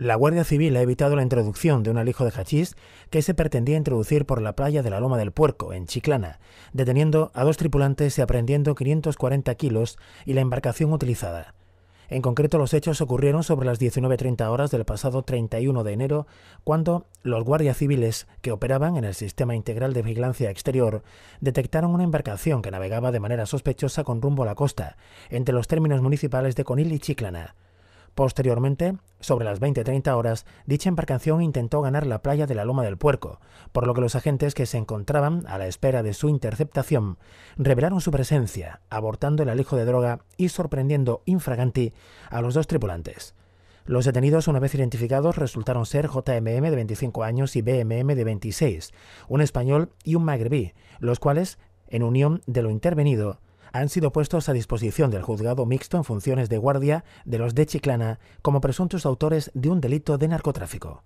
La Guardia Civil ha evitado la introducción de un alijo de hachís que se pretendía introducir por la playa de la Loma del Puerco, en Chiclana, deteniendo a dos tripulantes y aprendiendo 540 kilos y la embarcación utilizada. En concreto, los hechos ocurrieron sobre las 19.30 horas del pasado 31 de enero, cuando los guardias civiles que operaban en el Sistema Integral de Vigilancia Exterior detectaron una embarcación que navegaba de manera sospechosa con rumbo a la costa, entre los términos municipales de Conil y Chiclana. Posteriormente, sobre las 20-30 horas, dicha embarcación intentó ganar la playa de la Loma del Puerco, por lo que los agentes que se encontraban a la espera de su interceptación revelaron su presencia, abortando el alijo de droga y sorprendiendo infraganti a los dos tripulantes. Los detenidos, una vez identificados, resultaron ser JMM de 25 años y BMM de 26, un español y un magrebí, los cuales, en unión de lo intervenido, han sido puestos a disposición del juzgado mixto en funciones de guardia de los de Chiclana como presuntos autores de un delito de narcotráfico.